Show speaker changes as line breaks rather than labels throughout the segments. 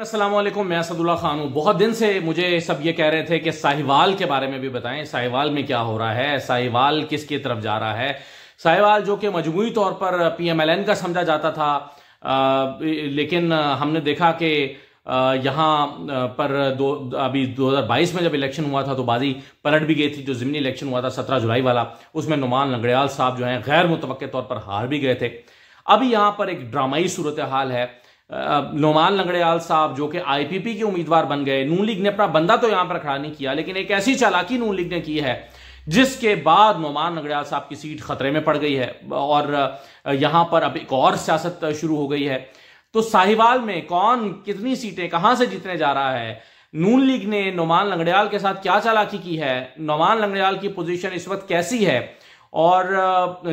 असलम मैं सदुल्ला खान हूँ बहुत दिन से मुझे सब ये कह रहे थे कि साहिवाल के बारे में भी बताएं साहिवाल में क्या हो रहा है साहिवाल किसकी तरफ जा रहा है साहिवाल जो कि मजमू तौर पर पीएमएलएन का समझा जाता था आ, लेकिन हमने देखा कि यहाँ पर दो अभी 2022 में जब इलेक्शन हुआ था तो बाजी पलट भी गई थी जो जिमनी इलेक्शन हुआ था सत्रह जुलाई वाला उसमें नुमान लंगड़ियाल साहब जो हैं गैर मुतव तौर पर हार भी गए थे अभी यहाँ पर एक ड्रामाई सूरत हाल है नोमान लंगड़ेल साहब जो कि आईपीपी के उम्मीदवार बन गए नून लीग ने अपना बंदा तो यहां पर खड़ा नहीं किया लेकिन एक ऐसी चालाकी नून लीग ने की है जिसके बाद नोमान लंगड़ियाल साहब की सीट खतरे में पड़ गई है और यहां पर अब एक और सियासत शुरू हो गई है तो साहिवाल में कौन कितनी सीटें कहां से जीतने जा रहा है नून लीग ने नोमान लंगड़ियाल के साथ क्या चालाकी की है नोमान लंगड़ियाल की पोजीशन इस वक्त कैसी है और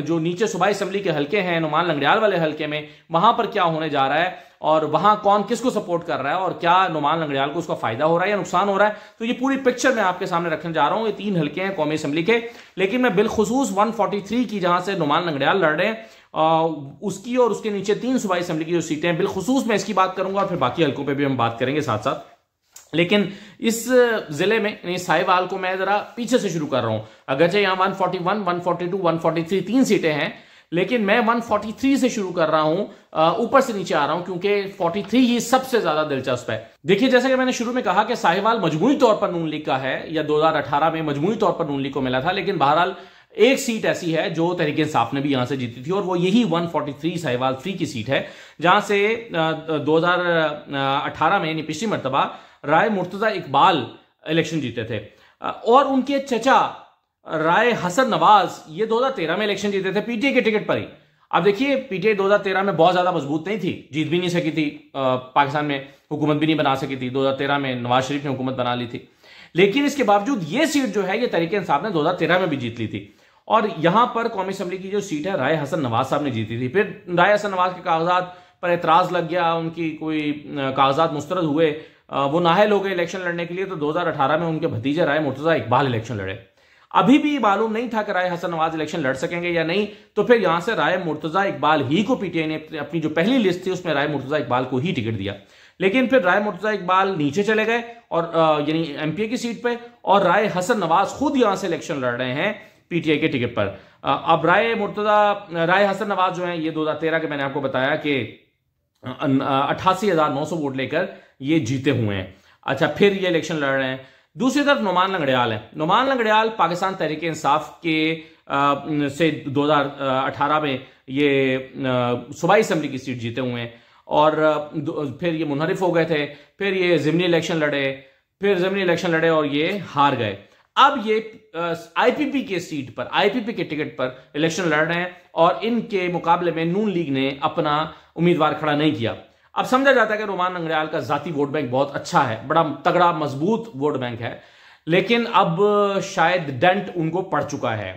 जो नीचे सुबह असम्बली के हलके हैं नुमान लंगड़ियाल वाले हलके में वहां पर क्या होने जा रहा है और वहां कौन किसको सपोर्ट कर रहा है और क्या नुमान लंगड़ियाल को उसका फायदा हो रहा है या नुकसान हो रहा है तो ये पूरी पिक्चर मैं आपके सामने रखने जा रहा हूं ये तीन हल्के हैं कौमी असम्बली के लेकिन मैं बिलखसूस 143 की जहां से नुमान लंगड़ियाल लड़ रहे हैं आ, उसकी और उसके नीचे तीन सूबाई असम्बली की जो सीटें हैं बिलखसूस मैं इसकी बात करूंगा और फिर बाकी हल्कों पर भी हम बात करेंगे साथ साथ लेकिन इस जिले में यानी साहिवाल को मैं जरा पीछे से शुरू कर रहा हूं अगरचे यहां 141, 142, 143 तीन सीटें हैं लेकिन मैं 143 से शुरू कर रहा हूं ऊपर से नीचे आ रहा हूं क्योंकि 43 ही सबसे ज्यादा दिलचस्प है देखिए जैसे कि मैंने शुरू में कहा कि साहिवाल मजमूरी तौर पर नून लीग का है या 2018 में मजमूरी तौर पर नून लीग को मिला था लेकिन बहरहाल एक सीट ऐसी है जो तरीके साफ ने भी यहां से जीती थी और वो यही 143 साहिवाल थ्री की सीट है जहां से 2018 में यानी पिछली मरतबा राय मुर्तजा इकबाल इलेक्शन जीते थे और उनके चचा राय हसन नवाज ये 2013 में इलेक्शन जीते थे पीटीए के टिकट पर ही अब देखिए पीटीए 2013 में बहुत ज्यादा मजबूत नहीं थी जीत भी नहीं सकी थी पाकिस्तान में हुकूमत भी नहीं बना सकी थी 2013 में नवाज शरीफ ने हुकूमत बना ली थी लेकिन इसके बावजूद ये सीट जो है ये तरीके इंसाफ ने दो में भी जीत ली थी और यहां पर कौमी असम्बली की जो सीट है राय हसन नवाज साहब ने जीती थी फिर राय हसन नवाज के कागजात पर एतराज लग गया उनकी कोई कागजात मुस्तरद हुए वो नाहल हो गए इलेक्शन लड़ने के लिए तो 2018 में उनके भतीजे राय मुर्तजा इकबाल इलेक्शन लड़े अभी भी मालूम नहीं था कि राय हसन नवाज इलेक्शन लड़ सकेंगे या नहीं तो फिर यहां से राय मुर्तजा इकबाल ही को पीटीआई ने अपनी जो पहली लिस्ट थी उसमें राय मुर्तजा इकबाल को ही टिकट दिया लेकिन फिर राय मुर्तजा इकबाल नीचे चले गए और यानी एमपीए की सीट पर और राय हसन नवाज खुद यहां से इलेक्शन लड़ रहे हैं पीटीआई के टिकट पर अब राय मुर्तजा राय हसन नवाज जो है ये दो के मैंने आपको बताया कि अट्ठासी हजार नौ सौ वोट लेकर ये जीते हुए हैं अच्छा फिर ये इलेक्शन लड़ रहे हैं दूसरी तरफ नुमान लंगड़ियाल है नुमान लंगड़ियाल पाकिस्तान तहरीक इंसाफ के आ, से 2018 में ये सूबाई असम्बली की सीट जीते हुए हैं और फिर ये मुनहरफ हो गए थे फिर ये ज़मनी इलेक्शन लड़े फिर ज़मनी इलेक्शन लड़े और ये हार गए अब ये आईपीपी के सीट पर आईपीपी के टिकट पर इलेक्शन लड़ रहे हैं और इनके मुकाबले में नून लीग ने अपना उम्मीदवार खड़ा नहीं किया अब समझा जाता है कि रोमान अंग्रयाल का जाति वोट बैंक बहुत अच्छा है बड़ा तगड़ा मजबूत वोट बैंक है लेकिन अब शायद डेंट उनको पड़ चुका है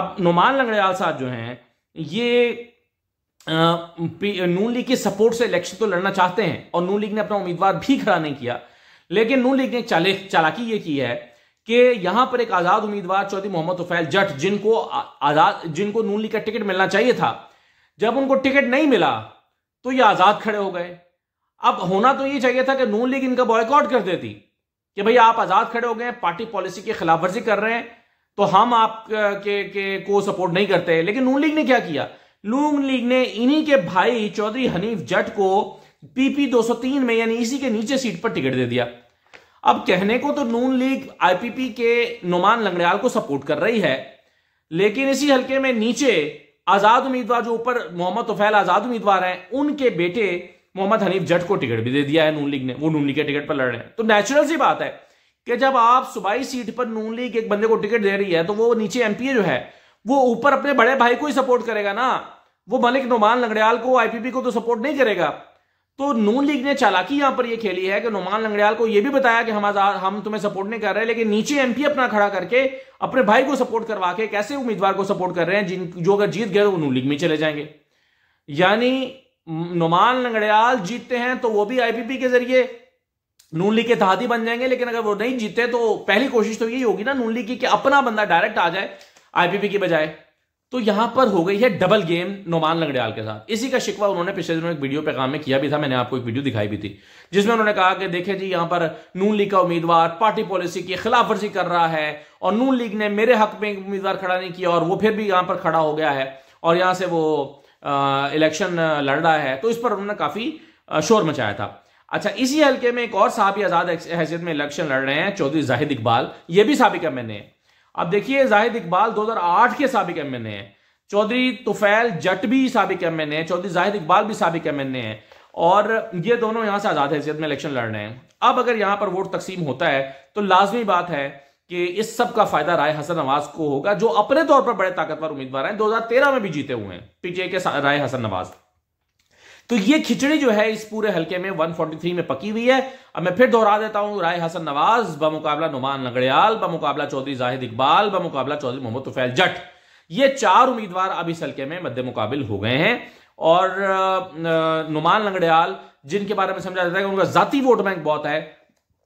अब नुमान लंगड़ियाल साहब जो हैं ये नून लीग की सपोर्ट से इलेक्शन तो लड़ना चाहते हैं और नून लीग ने अपना उम्मीदवार भी खड़ा नहीं किया लेकिन नून लीग ने चाले चालाकी ये की है कि यहां पर एक आजाद उम्मीदवार चौधरी मोहम्मद उफैल जट जिनको आजाद जिनको नून लीग का टिकट मिलना चाहिए था जब उनको टिकट नहीं मिला तो ये आज़ाद खड़े हो गए अब होना तो ये चाहिए था कि नून लीग इनका बॉयकॉट कर देती कि भाई आप आज़ाद खड़े हो गए पार्टी पॉलिसी की खिलाफ वर्जी कर रहे हैं तो हम आप के, के को सपोर्ट नहीं करते लेकिन नून लीग ने क्या किया नून लीग ने इन्हीं के भाई चौधरी हनीफ जट को पीपी 203 में यानी इसी के नीचे सीट पर टिकट दे दिया अब कहने को तो नून लीग आईपीपी के नुमान लंगड़ियाल को सपोर्ट कर रही है लेकिन इसी हलके में नीचे आजाद उम्मीदवार जो ऊपर मोहम्मद तोफैल आजाद उम्मीदवार हैं उनके बेटे मोहम्मद हनीफ जट को टिकट भी दे दिया है नून लीग ने वो नून लीग के टिकट पर लड़ रहे हैं तो नेचुरल सी बात है कि जब आप सुबाई सीट पर नून लीग एक बंदे को टिकट दे रही है तो वो नीचे एमपीए जो है वो ऊपर अपने बड़े भाई को ही सपोर्ट करेगा ना वो मलिक नुमान लंगड़ियाल को आईपीपी को तो सपोर्ट नहीं करेगा तो नून लीग ने चालाकी यहां पर यह खेली है कि नुमान लंगड़ियाल को यह भी बताया कि हम आजाद हम तुम्हें सपोर्ट नहीं कर रहे लेकिन नीचे एमपी अपना खड़ा करके अपने भाई को सपोर्ट करवा के कैसे उम्मीदवार को सपोर्ट कर रहे हैं जिन जो अगर जीत गए तो वो नून लीग में चले जाएंगे यानी नुमान लंगड़ियाल जीतते हैं तो वो भी आईपीपी के जरिए नून लीग के तहत बन जाएंगे लेकिन अगर वो नहीं जीते तो पहली कोशिश तो यही होगी ना नून लीग की कि अपना बंदा डायरेक्ट आ जाए आईपीपी की बजाय तो यहां पर हो गई है डबल गेम नोमान लंगड़ियाल के साथ इसी का शिकवा उन्होंने पिछले दिनों एक वीडियो पे काम में किया भी था मैंने आपको एक वीडियो दिखाई भी थी जिसमें उन्होंने कहा कि देखे जी यहां पर नून लीग का उम्मीदवार पार्टी पॉलिसी की खिलाफ वर्जी कर रहा है और नून लीग ने मेरे हक में उम्मीदवार खड़ा नहीं किया और वो फिर भी यहां पर खड़ा हो गया है और यहां से वो इलेक्शन लड़ रहा है तो इस पर उन्होंने काफी शोर मचाया था अच्छा इसी हल्के में एक और साहबी आजाद हैसियत में इलेक्शन लड़ रहे हैं चौधरी जाहिद इकबाल ये भी साबिक है मैंने अब देखिए जाहिद इकबाल 2008 के सबक एम एन ए हैं चौधरी तुफैल जट भी सबक M N A Chaudhry Zahid Iqbal भी सबक एम एन ए हैं और ये दोनों यहां से आज़ाद हैसियत में इलेक्शन लड़ रहे हैं अब अगर यहां पर वोट तकसीम होता है तो लाजमी बात है कि इस सब का फायदा राय हसन नवाज को होगा जो अपने तौर पर बड़े ताकतवर उम्मीदवार हैं 2013 में भी जीते हुए हैं पीटीए के राय हसन नवाज तो ये खिचड़ी जो है इस पूरे हलके में 143 में पकी हुई है अब मैं फिर दोहरा देता हूं राय हसन नवाज बमुकाबला नुमान लंगड़ियाल बमुकाबला चौधरी जाहिद इकबाल बमुकाबला चौधरी मोहम्मद तुफैल जट ये चार उम्मीदवार अब इस हलके में मध्य मुकाबिल हो गए हैं और नुमान लंगड़ियाल जिनके बारे में समझा जाता है कि उनका जाति वोट बैंक बहुत है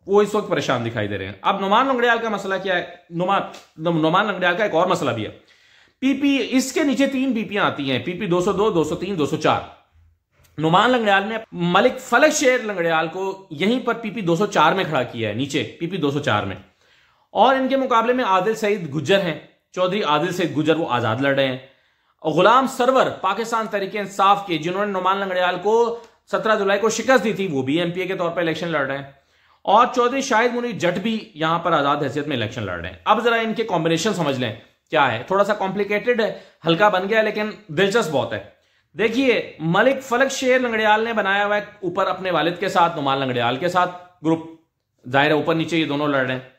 वो इस वक्त परेशान दिखाई दे रहे हैं अब नुमान लंगड़ियाल का मसला क्या है नुमान नुमान लंगड़ियाल का एक और मसला भी है पीपी इसके नीचे तीन बीपियां आती हैं पीपी 202, 203, 204 नुमान लंगड़ियाल ने मलिक फलक शेर लंगड़ियाल को यहीं पर पीपी 204 में खड़ा किया है नीचे पीपी 204 में और इनके मुकाबले में आदिल सईद गुज्जर हैं चौधरी आदिल सईद गुजर वो आजाद लड़ रहे हैं और गुलाम सरवर पाकिस्तान तरीके इंसाफ के जिन्होंने नुमान लंगड़ियाल को सत्रह जुलाई को शिकस्त दी थी वो भी एम के तौर पर इलेक्शन लड़ रहे हैं और चौधरी शाहिद मुनी जट भी यहां पर आजाद हैसियत में इलेक्शन लड़ रहे हैं अब जरा इनके कॉम्बिनेशन समझ लें क्या है थोड़ा सा कॉम्प्लिकेटेड है हल्का बन गया लेकिन दिलचस्प बहुत है देखिए मलिक फलक शेर लंगड़ियाल ने बनाया हुआ है ऊपर अपने वालिद के साथ नुमान लंगड़ियाल के साथ ग्रुप जाहिर है ऊपर नीचे ये दोनों लड़ रहे हैं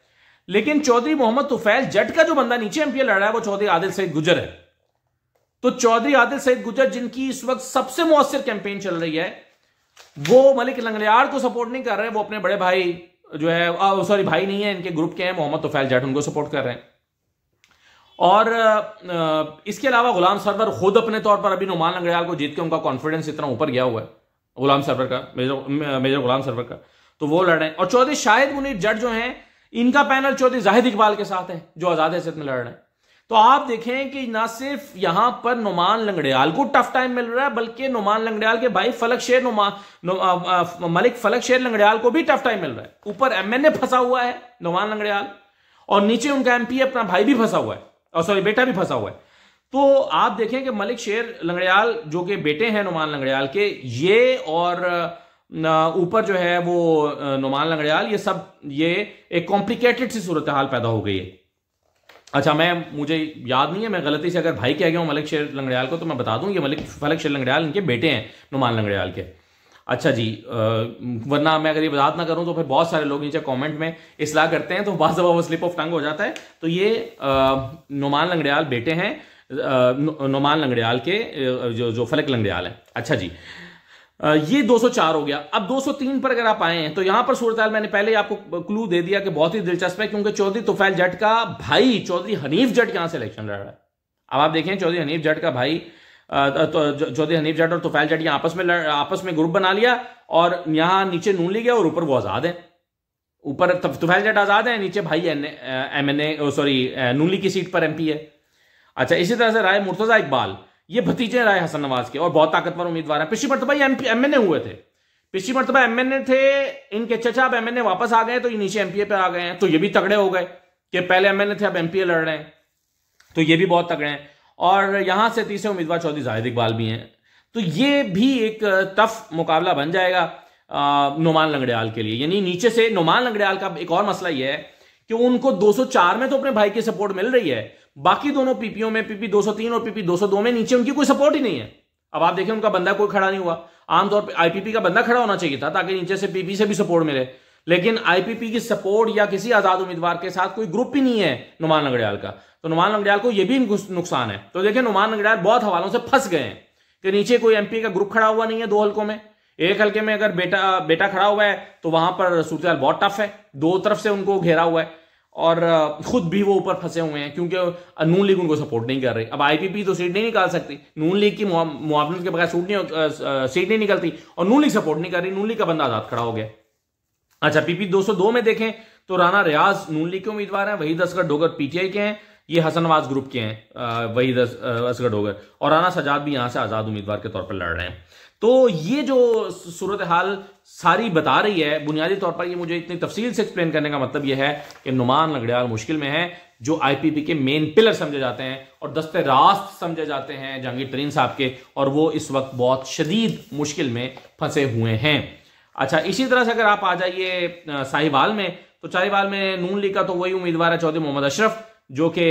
लेकिन चौधरी मोहम्मद तुफैल जट का जो बंदा नीचे एमपीए लड़ रहा है वो चौधरी आदिल सईद गुजर है तो चौधरी आदिल सईद गुजर जिनकी इस वक्त सबसे मुसर कैंपेन चल रही है वो मलिक लंगड़ियाल को सपोर्ट नहीं कर रहे वो अपने बड़े भाई जो है सॉरी भाई नहीं है इनके ग्रुप के हैं मोहम्मद तुफैल जट उनको सपोर्ट कर रहे हैं और इसके अलावा गुलाम सरवर खुद अपने तौर पर अभी नुमान लंगड़ियाल को जीत के उनका कॉन्फिडेंस इतना ऊपर गया हुआ है गुलाम सरवर का मेजर मेजर गुलाम सरवर का तो वो लड़ रहे हैं और चौधरी शाहिद मुनीर जट जो हैं इनका पैनल चौधरी जाहिद इकबाल के साथ है जो आजाद हैसियत में लड़ रहे हैं तो आप देखें कि ना सिर्फ यहां पर नुमान लंगड़ियाल को टफ टाइम मिल रहा है बल्कि नुमान लंगड़ियाल के भाई फलक शेर नुमा नु, आ, आ, मलिक फलक शेर लंगड़ियाल को भी टफ टाइम मिल रहा है ऊपर एमएनए फंसा हुआ है नुमान लंगड़ियाल और नीचे उनका एमपी अपना भाई भी फंसा हुआ है और सॉरी बेटा भी फंसा हुआ है तो आप देखें कि मलिक शेर लंगड़ियाल जो कि बेटे हैं नुमान लंगड़ियाल के ये और ऊपर जो है वो नुमान लंगड़ियाल ये सब ये एक कॉम्प्लिकेटेड सी सूरत हाल पैदा हो गई है अच्छा मैं मुझे याद नहीं है मैं गलती से अगर भाई कह गया हूँ मलिक शेर लंगड़ियाल को तो मैं बता दूं ये मलिक फलक शेर लंगड़ियाल इनके बेटे हैं नुमान लंगड़ियाल के अच्छा जी वरना मैं अगर ये बात ना करूं तो फिर बहुत सारे लोग नीचे कॉमेंट में इसलाह करते हैं तो बाज़ वो स्लिप ऑफ टंग हो जाता है तो ये नुमान लंगड़ियाल बेटे हैं नुमान लंगड़ियाल के जो जो फलक लंगड़ियाल है अच्छा जी ये 204 हो गया अब 203 पर अगर आप आए हैं तो यहां पर सूरत मैंने पहले ही आपको क्लू दे दिया कि बहुत ही दिलचस्प है क्योंकि चौधरी तुफैल जट का भाई चौधरी हनीफ जट यहां से इलेक्शन लड़ रहा है अब आप देखें चौधरी हनीफ जट का भाई तो जोधे हनीफ जाट और तुफैल जाट ये आपस में लड़, आपस में ग्रुप बना लिया और यहाँ नीचे नून ली गया और ऊपर वो आज़ाद है ऊपर तुफैल जाट आज़ाद है नीचे भाई M N A sorry Noon की सीट पर एम पी है अच्छा इसी तरह से राय मुर्तजा इकबाल ये भतीजे राय हसन नवाज के और बहुत ताकतवर उम्मीदवार हैं पिछली मरतबा ये एम एन ए हुए थे पिछली मरतबा एम एन ए थे इनके चचा अब एम एन ए वापस आ गए तो ये नीचे एमपीए पे पर आ गए हैं तो ये भी तगड़े हो गए कि पहले एम एन ए थे अब एम पी ए लड़ रहे हैं तो ये भी बहुत तगड़े हैं और यहां से तीसरे उम्मीदवार चौधरी जाहिद इकबाल भी हैं तो ये भी एक टफ मुकाबला बन जाएगा नुमान लंगड़ियाल के लिए यानी नीचे से नुमान लंगड़ियाल का एक और मसला यह है कि उनको 204 में तो अपने भाई की सपोर्ट मिल रही है बाकी दोनों पीपीओ में पीपी 203 और पीपी 202 में नीचे उनकी कोई सपोर्ट ही नहीं है अब आप देखें उनका बंदा कोई खड़ा नहीं हुआ आमतौर पर आईपीपी का बंदा खड़ा होना चाहिए था ताकि नीचे से पीपी से भी सपोर्ट मिले लेकिन आईपीपी की सपोर्ट या किसी आजाद उम्मीदवार के साथ कोई ग्रुप ही नहीं है नुमान नगड़ियाल का तो नुमान नगड़ियाल को यह भी नुकसान है तो देखिए नुमान नगड़ियाल बहुत हवालों से फंस गए हैं कि नीचे कोई एमपी का ग्रुप खड़ा हुआ नहीं है दो हल्कों में एक हल्के में अगर बेटा बेटा खड़ा हुआ है तो वहां पर सूरत बहुत टफ है दो तरफ से उनको घेरा हुआ है और खुद भी वो ऊपर फंसे हुए हैं क्योंकि नून लीग उनको सपोर्ट नहीं कर रही अब आईपीपी तो सीट नहीं निकाल सकती नून लीग की मुआवनत के बगैर सूट नहीं सीट नहीं निकलती और नून लीग सपोर्ट नहीं कर रही नून लीग का बंदा आजाद खड़ा हो गया अच्छा पीपी 202 में देखें तो राना रियाज नून लीग के उम्मीदवार हैं वही असगर डोगर पीटीआई के हैं ये हसनवाज ग्रुप के हैं वही असगर डोगर और राना सजाद भी यहां से आजाद उम्मीदवार के तौर पर लड़ रहे हैं तो ये जो सूरत हाल सारी बता रही है बुनियादी तौर पर ये मुझे इतनी तफसील से एक्सप्लेन करने का मतलब यह है कि नुमान लगड़ियाल मुश्किल में है जो आईपीपी के मेन पिलर समझे जाते हैं और दस्ते रास्त समझे जाते हैं जहांगीर तरीन साहब के और वो इस वक्त बहुत शदीद मुश्किल में फंसे हुए हैं अच्छा इसी तरह से अगर आप आ जाइए साहिवाल में तो साहिवाल में नून लीग का तो वही उम्मीदवार है चौधरी मोहम्मद अशरफ जो कि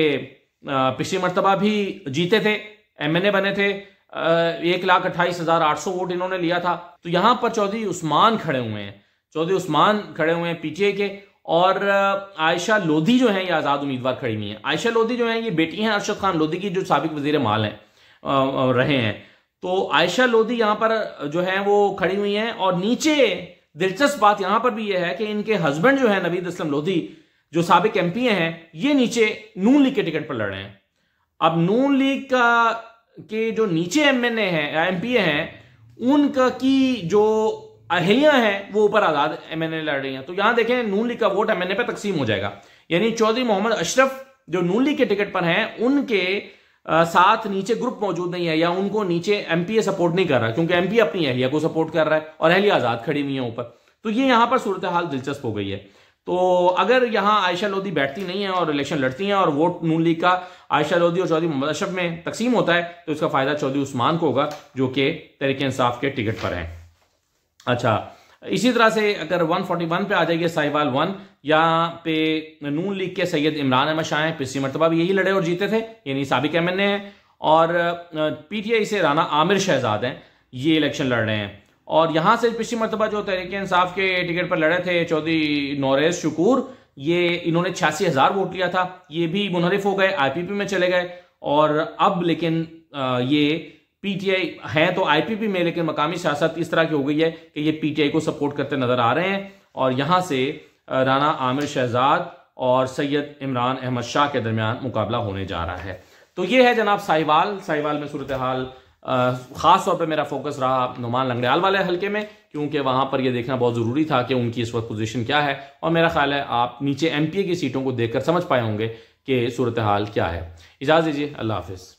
पिछली मरतबा भी जीते थे एमएनए बने थे एक लाख अट्ठाईस हजार आठ सौ वोट इन्होंने लिया था तो यहां पर चौधरी उस्मान खड़े हुए हैं चौधरी उस्मान खड़े हुए हैं पीटीए के और आयशा लोधी जो है ये आज़ाद उम्मीदवार खड़ी हुई हैं आयशा लोधी जो है ये बेटी हैं अरशद खान लोधी की जो सबक वजीर माल हैं रहे हैं तो आयशा लोधी यहां पर जो है वो खड़ी हुई हैं और नीचे दिलचस्प बात यहां पर भी ये है कि इनके हस्बैंड जो है नवीद असलम लोधी जो सबक एम हैं ये नीचे नून लीग के टिकट पर लड़ रहे हैं अब नून लीग का के जो नीचे एम एन ए है एम पी ए हैं उनका की जो अहलियां हैं वो ऊपर आजाद एम एन ए लड़ रही हैं तो यहां देखें नून लीग का वोट एम एन ए पर तकसीम हो जाएगा यानी चौधरी मोहम्मद अशरफ जो नून लीग के टिकट पर हैं उनके साथ नीचे ग्रुप मौजूद नहीं है या उनको नीचे एमपीए सपोर्ट नहीं कर रहा क्योंकि एमपी अपनी अहलिया को सपोर्ट कर रहा है और अहलिया आजाद खड़ी हुई है ऊपर तो ये यहां पर सूरत हाल दिलचस्प हो गई है तो अगर यहां आयशा लोधी बैठती नहीं है और इलेक्शन लड़ती हैं और वोट नून लीग का आयशा लोधी और चौधरी मोहम्मद अशरफ में तकसीम होता है तो इसका फायदा चौधरी उस्मान को होगा जो कि तरीके इंसाफ के टिकट पर हैं अच्छा इसी तरह से अगर 141 पे आ जाएगी साहिवाल वन या पे नून लीग के सैयद इमरान अहमद शाह हैं पिछली मरतबा भी यही लड़े और जीते थे यानी सबक एम एन ए हैं और पी टी आई से राना आमिर शहजाद हैं ये इलेक्शन लड़ रहे हैं और यहाँ से पिछली मरतबा जो तहरीक इंसाफ के टिकट पर लड़े थे चौधरी नौरेज शकूर ये इन्होंने छियासी हज़ार वोट लिया था ये भी मुनहरफ हो गए आई पी पी में चले गए और अब लेकिन ये पी टी आई है तो आई पी पी में लेकिन मकामी सियासत इस तरह की हो गई है कि ये पी टी आई को सपोर्ट करते नजर आ रहे हैं और यहाँ से राना आमिर शहजाद और सैयद इमरान अहमद शाह के दरमियान मुकाबला होने जा रहा है तो ये है जनाब साहिवाल साहिवाल में सूरत हाल ख़ास तौर पर मेरा फोकस रहा नुमान लंगड़ियाल वाले हल्के में क्योंकि वहाँ पर यह देखना बहुत ज़रूरी था कि उनकी इस वक्त पोजीशन क्या है और मेरा ख्याल है आप नीचे एमपीए की सीटों को देखकर समझ पाए होंगे कि सूरत हाल क्या है इजाज़त दीजिए अल्लाह हाफिज़